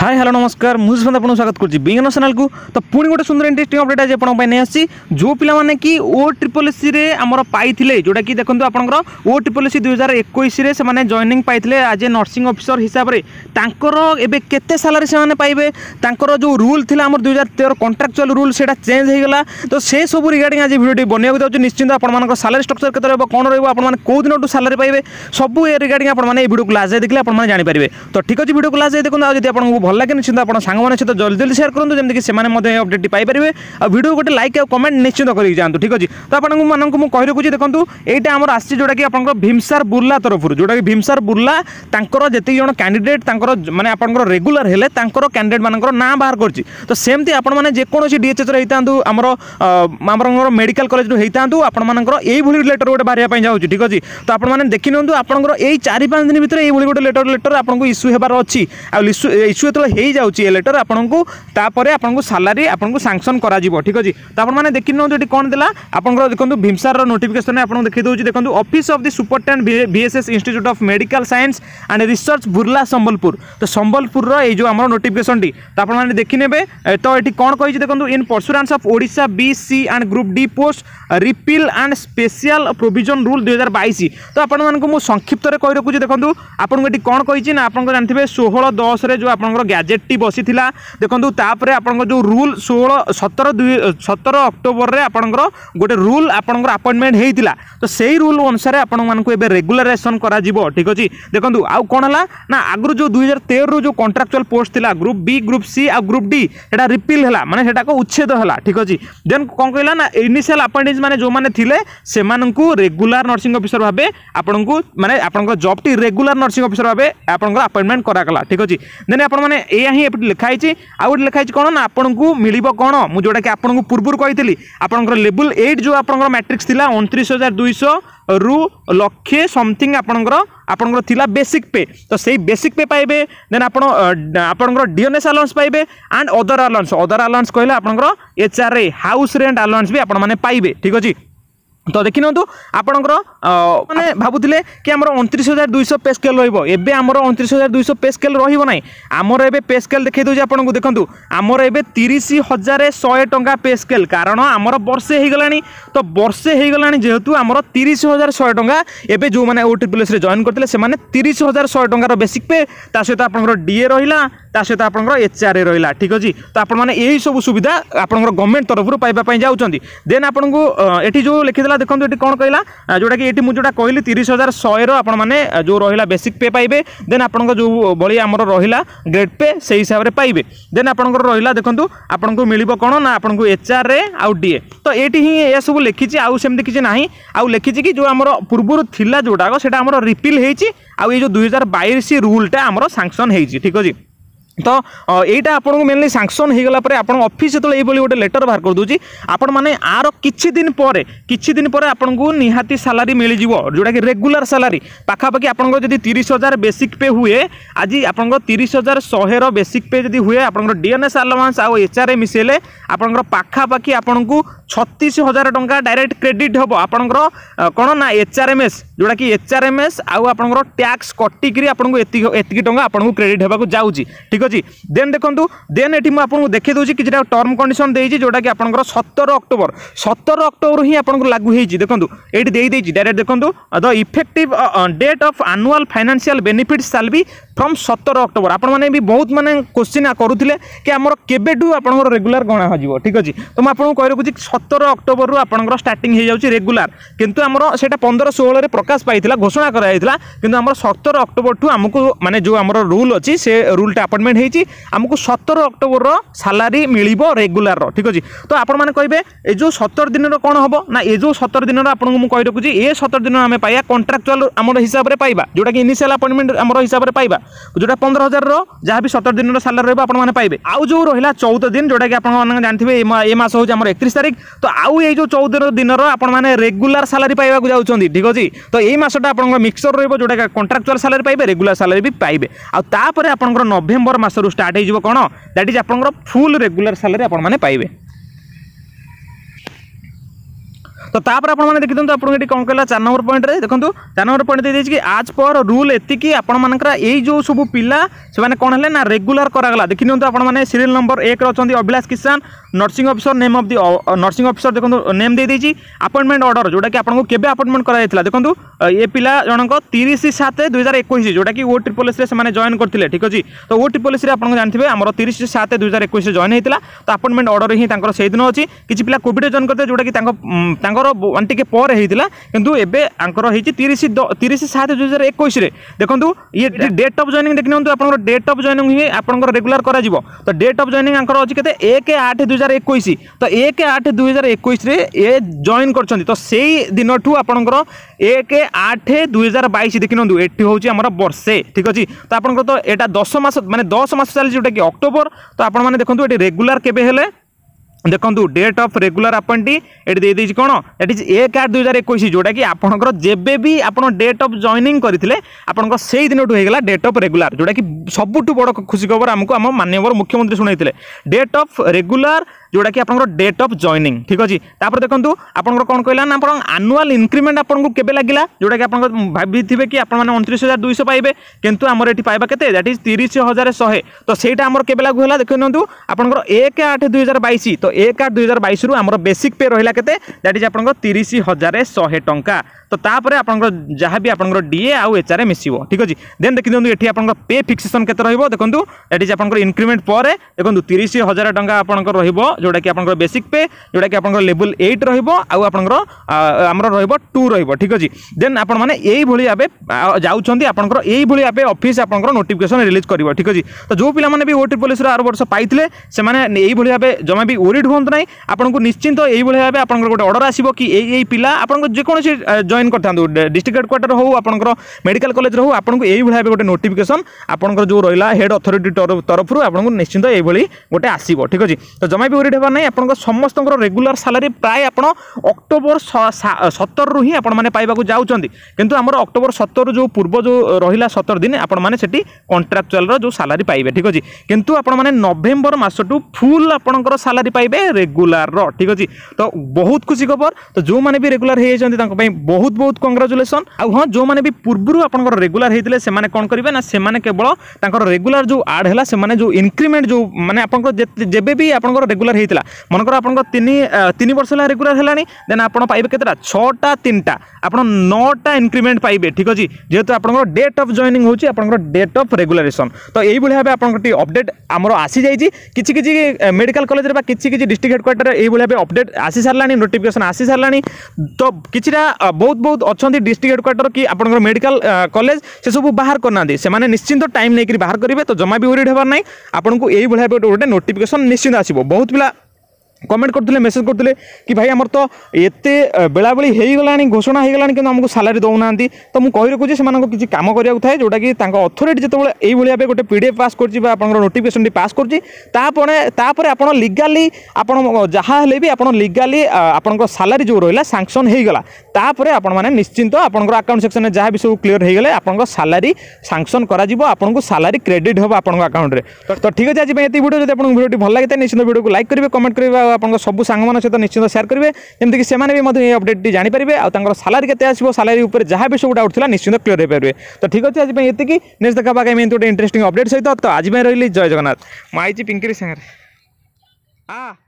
hi hello নমস্কার মু সুশান্ত আপনার স্বাগত করছি বিজ্ঞান চ্যানেলকু তো পুଣି গোটে সুন্দর ইন্টারেস্টিং অপডেট আজ আপনার নেই আসছি যে পিলামানে কি ও ট্রিপল এসিরে আমার পাইলে যেটা কি দেখুন আপনার ও ট্রিপল এসি দুই হাজার একুশে সে জয়নিং পাইলে আজ এ নর্সিং অফিসর হিসাবে তাঁকর এবে কেতে স্যালারি সে পাইবে তাঁকর যে রুল লা আমার দুই হাজার তের কন্ট্রাকচুয়াল রুল সেটা চেঞ্জ হয়ে গলা তো সে সব রিগার্ডিং আজ ভিডিওটি বনাইব যাচ্ছি নিশ্চিন্ত আপনার স্যালারি স্ট্রকচর কেতে রহব কোণ রহব আপনার কেউ দিনটু স্যালারি পাইবে সবু এ রিগার্ডিং আপনার এই ভিডিওকে লাস্ট যাই দেখলে আপনার জাঁপারে তো ঠিক আছে ভিডিওকে লাস্ট যাই দেখুন যদি আপনার ভাল লাগে নিশ্চিত আপনার সাংগ সহ জলদি জলদি সেয়ার করুন যেমনি সে অপডেটটি পাইপারে আর ভিডিও গোটে লাইক আর কমেন্ট নিশ্চিত করে যাতে ঠিক আছে তো আপনার মানুষ কহি রাখুছি দেখুন এইটা আমার আসছে যেটা কি আপনার ভীমসার বুর্লা তরফর যেটা কি ভীমসার বুর্লা তাঁর যেত জন ক্যাডিডেট তাঁর মানে আপনার রেগুলার হলে তাঁর ক্যাডিডেট মানুষ না বাহার করছে তো সেমতি আপনার যেকোন ডিএচএস হয়ে থাকে আমার আমার মেডিকাল কলেজ হয়ে থাকে আপনার এইভাবে লেটর গোটে বাহার যাচ্ছি ঠিক আছে তো আপনার দেখি নিউ আপনার এই চারি পাঁচ দিন ভিতরে এইভাবে গোটে লেটর লেটর আপনার ইস্যু হবার অছি আউ ইস্যু ইস্যু যেতবে হয়েযাচ্ছে এ লেটর আপনার তাপরে আপনার সালারি আপনার সাংসন করা ঠিক আছে তো আপনার দেখি নিউ এটি কম দেলা আপনার দেখুন ভীমসার নোটিফিকেসন আপনার দেখে দেছি দেখুন office of the superintendent VSS institute of medical science and research Burla Sambalpur তো সম্বলপুরর এই যে আমার নোটিফিকেসনটি তো আপনার দেখি নেবে তো এটি কম কে দেখুন in pursuance of Odisha B C and group D post repeal and special provision rule দুই হাজার বাইশ তো আপনার সংক্ষিপ্তরে কই রাখুছি দেখুন আপনার এটি কম কে না আপনার জানি ষোহল দশরে যে আপনার ଗ୍ୟାଜେଟ୍ଟି ବସିଥିଲା ଦେଖନ୍ତୁ ତାପରେ ଆପଣଙ୍କର ଯେଉଁ ରୁଲ୍ ଷୋହଳ ସତର ଦୁଇ ସତର ଅକ୍ଟୋବରରେ ଆପଣଙ୍କର ଗୋଟେ ରୁଲ୍ ଆପଣଙ୍କର ଆପଏଣ୍ଟମେଣ୍ଟ ହେଇଥିଲା ତ ସେଇ ରୁଲ୍ ଅନୁସାରେ ଆପଣମାନଙ୍କୁ ଏବେ ରେଗୁଲାରାଇଜେସନ୍ କରାଯିବ ଠିକ୍ ଅଛି ଦେଖନ୍ତୁ ଆଉ କ'ଣ ହେଲା ନା ଆଗରୁ ଯେଉଁ ଦୁଇ ହଜାର ତେରରୁ ଯେଉଁ କଣ୍ଟ୍ରାକ୍ଚୁଆଲ୍ ପୋଷ୍ଟ ଥିଲା ଗ୍ରୁପ୍ ବି ଗ୍ରୁପ୍ ସି ଆଉ ଗ୍ରୁପ୍ ଡି ସେଟା ରିପିଲ୍ ହେଲା ମାନେ ସେଟାକୁ ଉଚ୍ଛେଦ ହେଲା ଠିକ୍ ଅଛି ଦେନ୍ କ'ଣ କହିଲା ନା ଇନିସିଆଲ୍ ଆପଏଣ୍ଟମେଣ୍ଟ ମାନେ ଯେଉଁମାନେ ଥିଲେ ସେମାନଙ୍କୁ ରେଗୁଲାର ନର୍ସିଂ ଅଫିସର ଭାବେ ଆପଣଙ୍କୁ ମାନେ ଆପଣଙ୍କ ଜବ୍ଟି ରେଗୁଲାର ନର୍ସିଂ ଅଫିସର ଭାବେ ଆପଣଙ୍କର ଆପଏଣ୍ଟମେଣ୍ଟ କରାଗଲା ଠିକ୍ ଅଛି ଦେନ୍ ଆପଣମାନେ ମାନେ ଏହା ହିଁ ଏପଟେ ଲେଖା ହେଇଛି ଆଉ ଗୋଟେ ଲେଖା ହେଇଛି କ'ଣ ନା ଆପଣଙ୍କୁ ମିଳିବ କ'ଣ ମୁଁ ଯେଉଁଟାକି ଆପଣଙ୍କୁ ପୂର୍ବରୁ କହିଥିଲି ଆପଣଙ୍କର ଲେବୁଲ୍ ଏଇଟ୍ ଯେଉଁ ଆପଣଙ୍କର ମ୍ୟାଟ୍ରିକ୍ସ ଥିଲା ଅଣତିରିଶ ହଜାର ଦୁଇଶହ রু লক্ষে সমথিং আপনার আপনার লা বেসিক পে তো সেই বেসিক পে পাইবে দেন আপনার আপনার ডিএনএস আলাউন্স পাইবে আন্ড অদর আলাউন্স অদর আলাউন্স কহিলে আপনার এচআরএ হাউস রেন্ট আলাউন্স বি আপনার পাইবে ঠিক আছে ତ ଦେଖିନିଅନ୍ତୁ ଆପଣଙ୍କର ମାନେ ଭାବୁଥିଲେ କି ଆମର ଅଣତିରିଶ ହଜାର ଦୁଇଶହ ପେ ସ୍କେଲ୍ ରହିବ ଏବେ ଆମର ଅଣତିରିଶ ହଜାର ଦୁଇଶହ ପେ ସ୍କେଲ୍ ରହିବ ନାହିଁ ଆମର ଏବେ ପେ ସ୍କେଲ୍ ଦେଖାଇ ଦେଉଛି ଆପଣଙ୍କୁ ଦେଖନ୍ତୁ ଆମର ଏବେ ତିରିଶ ହଜାର ଶହେ ଟଙ୍କା ପେ ସ୍କେଲ୍ କାରଣ ଆମର ବର୍ଷେ ହେଇଗଲାଣି ତ ବର୍ଷେ ହେଇଗଲାଣି ଯେହେତୁ ଆମର ତିରିଶ ହଜାର ଶହେ ଟଙ୍କା ଏବେ ଯେଉଁମାନେ ଓ ଟ୍ରିପଲ୍ ଏସ୍ରେ ଜଏନ୍ କରିଥିଲେ ସେମାନେ ତିରିଶ ହଜାର ଶହେ ଟଙ୍କାର ବେସିକ୍ ପେ ତା ସହିତ ଆପଣଙ୍କର ଡିଏ ରହିଲା ତା ସହିତ ଆପଣଙ୍କର ଏଚ୍ଆର୍ଏ ରହିଲା ଠିକ୍ ଅଛି ତ ଆପଣମାନେ ଏହିସବୁ ସୁବିଧା ଆପଣଙ୍କର ଗଭର୍ଣ୍ଣମେଣ୍ଟ ତରଫରୁ ପାଇବା ପାଇଁ ଯାଉଛନ୍ତି ଦେନ୍ ଆପଣଙ୍କୁ ଏଠି ଯେଉଁ ଲେଖିଦେଲା আপনার দেখুন এটি কোণ কহিলা যেটা কি এটি মু যেটা কহিলি তিরিশ হাজার শহের আপনার যে রহিলা বেসিক পে পাইবে দেন আপনার যে ভাই আমার রহিলা গ্রেড পে সেই হিসাবে পাইবে দেন আপনার রহিলা দেখুন আপনার মিলব কোণ না আপনার এচআর আউ ডিএ তো এটি হি এসব লিখিছি আমি কিছু না আখিছি কি যে আমার পূর্ব লা যেটাক সেটা আমার রিপিল হয়েছি আউ এই যে দুই হাজার বাইশ রুলটা আমার সাংসন হয়েছি ঠিক আছে ତ ଏଇଟା ଆପଣଙ୍କୁ ମେନଲି ସାଙ୍କସନ୍ ହୋଇଗଲା ପରେ ଆପଣଙ୍କ ଅଫିସ୍ ଯେତେବେଳେ ଏଇଭଳି ଗୋଟେ ଲେଟର୍ ବାହାର କରିଦେଉଛି ଆପଣମାନେ ଆର କିଛି ଦିନ ପରେ କିଛି ଦିନ ପରେ ଆପଣଙ୍କୁ ନିହାତି ସାଲାରୀ ମିଳିଯିବ ଯେଉଁଟାକି ରେଗୁଲାର ସାଲାରୀ ପାଖାପାଖି ଆପଣଙ୍କର ଯଦି ତିରିଶ ହଜାର ବେସିକ୍ ପେ ହୁଏ ଆଜି ଆପଣଙ୍କର ତିରିଶ ହଜାର ଶହେର ବେସିକ୍ ପେ ଯଦି ହୁଏ ଆପଣଙ୍କର ଡିଏନ୍ଏସ୍ ଆଲାୱାନ୍ସ ଆଉ ଏଚ୍ଆର୍ଏ ମିଶାଇଲେ ଆପଣଙ୍କର ପାଖାପାଖି ଆପଣଙ୍କୁ ଛତିଶ ହଜାର ଟଙ୍କା ଡାଇରେକ୍ଟ କ୍ରେଡ଼ିଟ୍ ହେବ ଆପଣଙ୍କର କ'ଣ ନା ଏଚ୍ଆର୍ଏମ୍ଏସ୍ ଯେଉଁଟାକି ଏଚ୍ଆର୍ଏମ୍ଏସ୍ ଆଉ ଆପଣଙ୍କର ଟ୍ୟାକ୍ସ କଟିକିରି ଆପଣଙ୍କୁ ଏତିକି ଏତିକି ଟଙ୍କା ଆପଣଙ୍କୁ କ୍ରେଡ଼ିଟ୍ ହେବାକୁ ଯାଉଛି ଠିକ୍ ଅଛି ଦେନ୍ ଦେଖନ୍ତୁ ଦେନ୍ ଏଠି ମୁଁ ଆପଣଙ୍କୁ ଦେଖାଇ ଦେଉଛି କିଛିଟା ଟର୍ମ କଣ୍ଡିସନ୍ ଦେଇଛି ଯେଉଁଟାକି ଆପଣଙ୍କର ସତର ଅକ୍ଟୋବର ସତର ଅକ୍ଟୋବର ହିଁ ଆପଣଙ୍କୁ ଲାଗୁ ହେଇଛି ଦେଖନ୍ତୁ ଏଇଠି ଦେଇଦେଇଛି ଡାଇରେକ୍ଟ ଦେଖନ୍ତୁ the effective date of annual financial benefit ସାଲ୍ ବି ଫ୍ରମ୍ ସତର ଅକ୍ଟୋବର ଆପଣମାନେ ବି ବହୁତ ମାନେ କୋଶ୍ଚିନ୍ କରୁଥିଲେ କି ଆମର କେବେଠୁ ଆପଣଙ୍କର ରେଗୁଲାର ଗଣା ହେବ ଠିକ୍ ଅଛି ତ ମୁଁ ଆପଣଙ୍କୁ କହି ରଖୁଛି ସତର ଅକ୍ଟୋବରରୁ ଆପଣଙ୍କର ଷ୍ଟାର୍ଟିଂ ହେଇଯାଉଛି ରେଗୁଲାର କିନ୍ତୁ ଆମର ସେଇଟା ପନ୍ଦର ଷୋହଳରେ ପ୍ରକାଶ ପାଇଥିଲା ଘୋଷଣା କରାଯାଇଥିଲା କିନ୍ତୁ ଆମର ସତର ଅକ୍ଟୋବରଠୁ ଆମକୁ ମାନେ ଯେଉଁ ଆମର ରୁଲ୍ ଅଛି ସେ ରୁଲ୍ଟା ଆପଏଣ୍ଟମେଣ୍ଟ ଆପ୍ଲିକେସନ୍ ହେଇଛି ଆମକୁ ସତର ଅକ୍ଟୋବରର ସାଲାରି ମିଳିବ ରେଗୁଲାରର ଠିକ୍ ଅଛି ତ ଆପଣମାନେ କହିବେ ଏ ଯେଉଁ ସତର ଦିନର କ'ଣ ହେବ ନା ଏ ଯେଉଁ ସତର ଦିନର ଆପଣଙ୍କୁ ମୁଁ କହି ରଖୁଛି ଏ ସତର ଦିନ ଆମେ ପାଇବା କଣ୍ଟ୍ରାକ୍ଚୁଆଲ ଆମର ହିସାବରେ ପାଇବା ଯେଉଁଟାକି ଇନିସିଆଲ ଆପଏଣ୍ଟମେଣ୍ଟ ଆମର ହିସାବରେ ପାଇବା ଯେଉଁଟା ପନ୍ଦର ହଜାରର ଯାହା ବି ସତର ଦିନର ସାଲାରି ରହିବ ଆପଣମାନେ ପାଇବେ ଆଉ ଯେଉଁ ରହିଲା ଚଉଦ ଦିନ ଯେଉଁଟାକି ଆପଣମାନେ ଜାଣିଥିବେ ଏ ମାସ ହେଉଛି ଆମର ଏକତିରିଶ ତାରିଖ ତ ଆଉ ଏଇ ଯେଉଁ ଚଉଦ ଦିନର ଆପଣମାନେ ରେଗୁଲାର ସାଲାରି ପାଇବାକୁ ଯାଉଛନ୍ତି ଠିକ୍ ଅଛି ତ ଏଇ ମାସଟା ଆପଣଙ୍କ ମିକ୍ସଚର ରହିବ ଯେଉଁଟାକି କଣ୍ଟ୍ରାକ୍ଚୁଆଲ ସାଲାରି ପାଇବେ ରେଗୁଲାର ସାଲାରି ବି ପାଇବେ ଆଉ ତାପରେ ଆପଣଙ୍କର ନଭେମ୍ବର মাসর স্টার্ট হয়ে কম দ্যাট ইজ আপনার ফুল রেগুলার স্যালারি আপনার পাইবে তো তাপরে আপনার মানে দেখি দিন আপনার এটি কম কলা চার নম্বর পয়েন্টে দেখুন চার নম্বর পয়েন্ট দিয়ে দিয়েছি আজ পর রুল এতিকি আপনার এই যে সব পিলা সে কম হলে না রেগুলার করা দেখি নিউ আপনার সিরিয়াল নম্বর একরে অনেক Abhilash Kishan nursing officer name of the nursing officer দেখুন নেম দিয়ে দিয়েছি আপয়েন্টমেন্ট অর্ডর যেটা কি আপনার কেবে আপয়েন্টমেন্ট করা যাই দেখুন এ পিলা জনক তিরিশ সাত দুই হাজার একুশ যেটা কি ও ট্রিপল এসে সে জয়েন করলে ঠিক আছে তো ও ট্রিপল এসে আপনার জানিবে আমার তিরিশ সাত দুই হাজার একুশে জয়েন হয়েছিল তো আপয়েন্টমেন্ট অর্ডর হি তাঁর সেইদিন অনেক কিছু পিলা কোভিডে জয়েন করতে যেটা কি তাঁর ତାଙ୍କର ଟିକେ ପରେ ହେଇଥିଲା କିନ୍ତୁ ଏବେ ଆଙ୍କର ହେଇଛି ତିରିଶ ତିରିଶ ସାତ ଦୁଇ ହଜାର ଏକୋଇଶରେ ଦେଖନ୍ତୁ ଇଏ ଡେଟ୍ ଅଫ୍ ଜଏନିଂ ଦେଖିନିଅନ୍ତୁ ଆପଣଙ୍କର ଡେଟ୍ ଅଫ୍ ଜଏନିଂ ହିଁ ଆପଣଙ୍କର ରେଗୁଲାର କରାଯିବ ତ ଡେଟ୍ ଅଫ୍ ଜଏନିଂ ଆଙ୍କର ଅଛି କେତେ ଏକ ଆଠ ଦୁଇ ହଜାର ଏକୋଇଶ ତ ଏକ ଆଠ ଦୁଇ ହଜାର ଏକୋଇଶରେ ଏ ଜଏନ୍ କରିଛନ୍ତି ତ ସେଇ ଦିନଠୁ ଆପଣଙ୍କର ଏକ ଆଠ ଦୁଇ ହଜାର ବାଇଶ ଦେଖିନିଅନ୍ତୁ ଏଠି ହେଉଛି ଆମର ବର୍ଷେ ଠିକ୍ ଅଛି ତ ଆପଣଙ୍କର ତ ଏଇଟା ଦଶ ମାସ ମାନେ ଦଶ ମାସ ଚାଲିଛି ଯେଉଁଟାକି ଅକ୍ଟୋବର ତ ଆପଣମାନେ ଦେଖନ୍ତୁ ଏଠି ରେଗୁଲାର କେବେ ହେଲେ ଦେଖନ୍ତୁ ଡେଟ୍ ଅଫ୍ ରେଗୁଲାର ଆପଏଣ୍ଟି ଏଠି ଦେଇଦେଇଛି କ'ଣ ଏଠି ଏକ ଆଠ ଦୁଇ ହଜାର ଏକୋଇଶ ଯେଉଁଟାକି ଆପଣଙ୍କର ଯେବେ ବି ଆପଣ ଡେଟ୍ ଅଫ୍ ଜଏନିଂ କରିଥିଲେ ଆପଣଙ୍କ ସେଇ ଦିନଠୁ ହେଇଗଲା ଡେଟ୍ ଅଫ୍ ରେଗୁଲାର ଯେଉଁଟାକି ସବୁଠୁ ବଡ଼ ଖୁସି ଖବର ଆମକୁ ଆମ ମାନ୍ୟବର ମୁଖ୍ୟମନ୍ତ୍ରୀ ଶୁଣାଇଥିଲେ ଡେଟ୍ ଅଫ୍ ରେଗୁଲାର ଯେଉଁଟାକି ଆପଣଙ୍କର ଡେଟ୍ ଅଫ୍ ଜଏନିଂ ଠିକ୍ ଅଛି ତାପରେ ଦେଖନ୍ତୁ ଆପଣଙ୍କର କ'ଣ କହିଲା ନା ଆପଣ ଆନୁଆଲ୍ ଇନକ୍ରିମେଣ୍ଟ ଆପଣଙ୍କୁ କେବେ ଲାଗିଲା ଯେଉଁଟାକି ଆପଣଙ୍କ ଭାବିଥିବେ କି ଆପଣମାନେ ଅଣତିରିଶ ହଜାର ଦୁଇଶହ ପାଇବେ କିନ୍ତୁ ଆମର ଏଠି ପାଇବା କେତେ ଦ୍ୟାଟ୍ ଇଜ୍ ତିରିଶ ହଜାର ଶହେ ତ ସେଇଟା ଆମର କେବେ ଲାଗୁ ହେଲା ଦେଖିନିଅନ୍ତୁ ଆପଣଙ୍କର ଏକ ଆଠ ଦୁଇ ହଜାର ବାଇଶ ତ এক আট দুই হাজার বাইশরু আমার বেসিক পে রহিলা কেতে দ্যাট ইজ আপনার তিরিশ হাজার শহে টঙ্কা তো তাপরে আপনার যা বি আপনার ডিএ আচআর মিশিব ঠিক আছে দেন দেখি দিও এটি আপনার পে ফিক্সেসন কেতে রহব দেখুন দ্যাট ইজ আপনার ইনক্রিমেন্ট পরে দেখুন তিরিশ হাজার টঙ্কা আপনার রহব যেটা কি আপনার বেসিক পে যেটা কি আপনার লেভেল এইট রহব আপনার আমার রহব টু রহব ঠিক আছে দেন আপনার মানে এইভাবে ভাবে যাচ্ছেন আপনার এইভাবে ভাবে অফিস আপনার নোটিফিকেসন রিলিজ করব ঠিক আছে তো যে পিলা মানে বি ওটি পুলিশর আর বর্ষ পাইলে সে এইভাবে ভাবে জমা বি ওরিড ଲେଟ୍ ହୁଅନ୍ତୁ ନାହିଁ ଆପଣଙ୍କୁ ନିଶ୍ଚିନ୍ତ ଏଇଭଳି ଭାବେ ଆପଣଙ୍କର ଗୋଟେ ଅର୍ଡ଼ର ଆସିବ କି ଏଇ ଏଇ ପିଲା ଆପଣଙ୍କ ଯେକୌଣସି ଜଏନ୍ କରିଥାନ୍ତୁ ଡିଷ୍ଟ୍ରିକ୍ଟ ହେଡ଼କ୍ୱାର୍ଟର ହେଉ ଆପଣଙ୍କର ମେଡ଼ିକାଲ କଲେଜରେ ହେଉ ଆପଣଙ୍କୁ ଏଇଭଳି ଭାବେ ଗୋଟେ ନୋଟିଫିକେସନ୍ ଆପଣଙ୍କର ଯେଉଁ ରହିଲା ହେଡ଼୍ ଅଥରିଟି ତରଫରୁ ଆପଣଙ୍କୁ ନିଶ୍ଚିନ୍ତ ଏଇଭଳି ଗୋଟେ ଆସିବ ଠିକ୍ ଅଛି ତ ଜମା ବି ୱରିଡ଼ ହେବାର ନାହିଁ ଆପଣଙ୍କ ସମସ୍ତଙ୍କର ରେଗୁଲାର ସାଲାରୀ ପ୍ରାୟ ଆପଣ ଅକ୍ଟୋବର ସତରରୁ ହିଁ ଆପଣମାନେ ପାଇବାକୁ ଯାଉଛନ୍ତି କିନ୍ତୁ ଆମର ଅକ୍ଟୋବର ସତର ଯେଉଁ ପୂର୍ବ ଯେଉଁ ରହିଲା ସତର ଦିନ ଆପଣମାନେ ସେଠି କଣ୍ଟ୍ରାକ୍ଚୁଆଲର ଯେଉଁ ସାଲାରୀ ପାଇବେ ଠିକ୍ ଅଛି କିନ୍ତୁ ଆପଣମାନେ ନଭେମ୍ବର ମାସଠୁ ଫୁଲ୍ ଆପଣଙ୍କର ସାଲାରୀ ପାଇବେ ହେଲେ ରେଗୁଲାର ର ଠିକ୍ ଅଛି ତ ବହୁତ ଖୁସି ଖବର ତ ଯେଉଁମାନେ ବି ରେଗୁଲାର ହେଇଯାଇଛନ୍ତି ତାଙ୍କ ପାଇଁ ବହୁତ ବହୁତ କଂଗ୍ରାଚୁଲେସନ୍ ଆଉ ହଁ ଯେଉଁମାନେ ବି ପୂର୍ବରୁ ଆପଣଙ୍କର ରେଗୁଲାର ହେଇଥିଲେ ସେମାନେ କ'ଣ କରିବେ ନା ସେମାନେ କେବଳ ତାଙ୍କର ରେଗୁଲାର ଯେଉଁ ଆଡ଼୍ ହେଲା ସେମାନେ ଯେଉଁ ଇନକ୍ରିମେଣ୍ଟ ଯେଉଁ ମାନେ ଆପଣଙ୍କର ଯେବେ ବି ଆପଣଙ୍କର ରେଗୁଲାର ହେଇଥିଲା ମନେକର ଆପଣଙ୍କର ତିନି ତିନି ବର୍ଷ ହେଲା ରେଗୁଲାର ହେଲାଣି ଦେନ୍ ଆପଣ ପାଇବେ କେତେଟା ଛଅଟା ତିନିଟା ଆପଣ ନଅଟା ଇନକ୍ରିମେଣ୍ଟ ପାଇବେ ଠିକ୍ ଅଛି ଯେହେତୁ ଆପଣଙ୍କର ଡେଟ୍ ଅଫ୍ ଜଏନିଂ ହେଉଛି ଆପଣଙ୍କର ଡେଟ୍ ଅଫ୍ ରେଗୁଲାରେସନ୍ ତ ଏଇଭଳି ଭାବେ ଆପଣଙ୍କର ଟିକେ ଅପଡେଟ୍ ଆମର ଆସିଯାଇଛି କିଛି କିଛି ମେଡ଼ିକାଲ କଲେଜରେ ବା କିଛି କିଛି ଡିଷ୍ଟ୍ରିକ୍ଟ ହେଡ଼କ୍ୱାର୍ଟର ଏଇଭଳି ଭାବେ ଅପଡେଟ୍ ଆସିସାରିଲାଣି ନୋଟିଫିକେସନ୍ ଆସିସାରିଲାଣି ତ କିଛିଟା ବହୁତ ବହୁତ ଅଛନ୍ତି ଡିଷ୍ଟ୍ରିକ୍ଟ ହେଡ଼କ୍ୱାର୍ଟର କି ଆପଣଙ୍କର ମେଡ଼ିକାଲ କଲେଜ ସେସବୁ ବାହାର କରିନାହାନ୍ତି ସେମାନେ ନିଶ୍ଚିନ୍ତ ଟାଇମ୍ ନେଇକରି ବାହାର କରିବେ ତ ଜମା ବି ୱରିଡ୍ ହେବାର ନାହିଁ ଆପଣଙ୍କୁ ଏଇଭଳି ଭାବେ ଗୋଟେ ନୋଟିଫିକେସନ୍ ନିଶ୍ଚିନ୍ତ ଆସିବ ବହୁତ ପିଲା কমেন্ট করলে মেসেজ করলে কি ভাই আমার তো এতে বেড়াবেড়ি হয়েগলানি ঘোষণা হয়েগলানি কিন্তু আমাকে স্যালারি দেউনা তো মু কই রাখুছি সে কিছু কাম করা থাকে যেটা কি তাঁর অথরিটি যেতবে এইভাবে ভাবে গোটে পিডিএফ পাস করছি বা আপনার নোটিফিকেসনটি পাস করছি তাপরে তাপরে আপনার লিগালি আপনার যা হলে বি আপনার লিগালি আপনার স্যালারি যে রহলা স্যাংশন হয়েগলা তাপরে আপনার নিশ্চিন্ত আপনার আকাউন্ট সেকশনে যা বি সব ক্লিয়ার হয়েগলে আপনার স্যালারি স্যাংশন করা আপনার স্যালারি ক্রেডিট হব আপনার আকাউন্টে তো ঠিক আছে আজ এত ভিডিও যদি আপনার ভিডিওটি ভাল লাগে নিশ্চিত ভিডিওকে লাইক করবে কমেন্ট করবে আপনার সবু সাংমান সহ নিশ্চিত সেয়ার করবে যেমনি সে এই অপডেটটি জাঁপারে আর সালারি কেতে আসবে সালারি উপরে যা বি সব ডাউট লা নিশ্চিত ক্লিয়ার হয়ে পারবে তো ঠিক আছে আজ এতিকি নেক্সট দেখা পাখি এমনি গোটে ইন্টারেস্টিং অপডেট সহ তো আজ রহলি জয় জগন্নাথ মু আইছি পিঙ্কির সাংরে আ